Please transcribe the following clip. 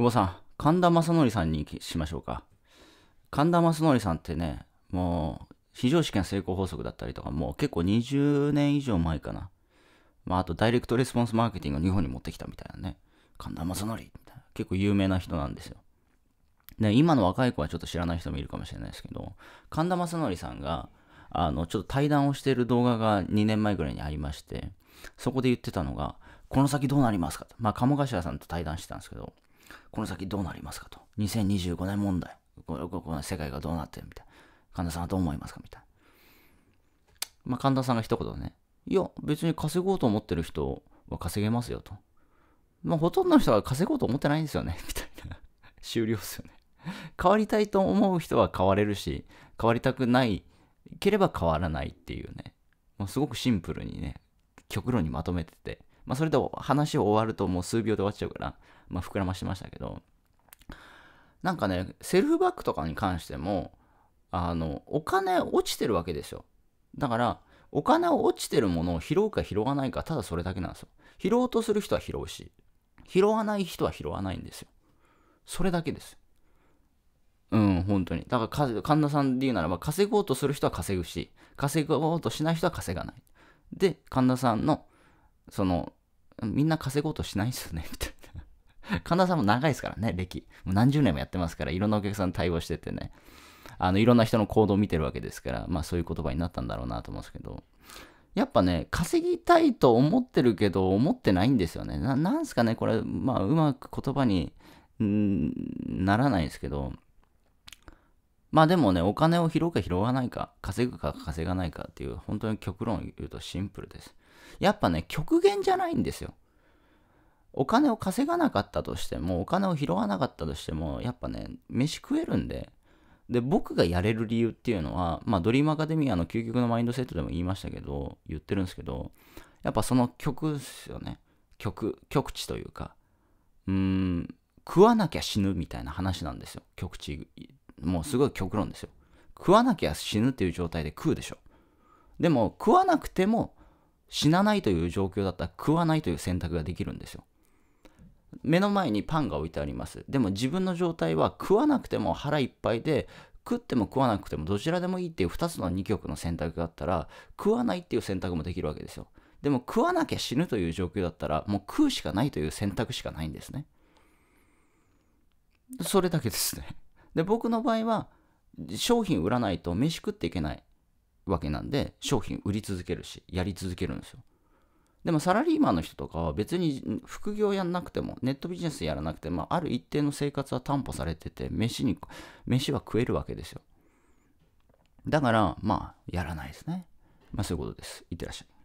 久保さん、神田正則さんにしましょうか。神田正則さんってね、もう、非常試験成功法則だったりとか、もう結構20年以上前かな。まあ、あと、ダイレクトレスポンスマーケティングを日本に持ってきたみたいなね。神田正則みたいな。結構有名な人なんですよ。ね、今の若い子はちょっと知らない人もいるかもしれないですけど、神田正則さんが、あの、ちょっと対談をしている動画が2年前ぐらいにありまして、そこで言ってたのが、この先どうなりますかと。まあ、鴨頭さんと対談してたんですけど、この先どうなりますかと。2025年問題。この世界がどうなってるみたいな。神田さんはどう思いますかみたいな。まあ、神田さんが一言ね。いや、別に稼ごうと思ってる人は稼げますよと。まあ、ほとんどの人は稼ごうと思ってないんですよね。みたいな。終了っすよね。変わりたいと思う人は変われるし、変わりたくないければ変わらないっていうね。まあ、すごくシンプルにね、極論にまとめてて。まあ、それで話を終わるともう数秒で終わっちゃうから、まあ、膨らましてましたけど、なんかね、セルフバッグとかに関しても、あの、お金落ちてるわけですよ。だから、お金を落ちてるものを拾うか拾わないか、ただそれだけなんですよ。拾おうとする人は拾うし、拾わない人は拾わないんですよ。それだけです。うん、本当に。だから神田さんで言うならば、稼ごうとする人は稼ぐし、稼ごうとしない人は稼がない。で、神田さんの、その、みんな稼ごうとしないっですよね、みたいな。神田さんも長いですからね、歴。もう何十年もやってますから、いろんなお客さん対応しててね、あの、いろんな人の行動を見てるわけですから、まあそういう言葉になったんだろうなと思うんですけど、やっぱね、稼ぎたいと思ってるけど、思ってないんですよね。ななんすかね、これ、まあうまく言葉にならないんですけど、まあでもね、お金を拾うか拾わないか、稼ぐか稼がないかっていう、本当に極論を言うとシンプルです。やっぱね、極限じゃないんですよ。お金を稼がなかったとしても、お金を拾わなかったとしても、やっぱね、飯食えるんで、で、僕がやれる理由っていうのは、まあ、ドリームアカデミアの究極のマインドセットでも言いましたけど、言ってるんですけど、やっぱその曲ですよね。曲、極地というか、うーん、食わなきゃ死ぬみたいな話なんですよ。極地、もうすごい極論ですよ。食わなきゃ死ぬっていう状態で食うでしょ。でも、食わなくても死なないという状況だったら食わないという選択ができるんですよ。目の前にパンが置いてあります。でも自分の状態は食わなくても腹いっぱいで食っても食わなくてもどちらでもいいっていう2つの2極の選択があったら食わないっていう選択もできるわけですよ。でも食わなきゃ死ぬという状況だったらもう食うしかないという選択しかないんですね。それだけですね。で僕の場合は商品売らないと飯食っていけないわけなんで、商品売り続けるし、やり続けるんですよ。でもサラリーマンの人とかは別に副業やんなくても、ネットビジネスやらなくても、ある一定の生活は担保されてて、飯に、飯は食えるわけですよ。だから、まあ、やらないですね。まあ、そういうことです。いってらっしゃい。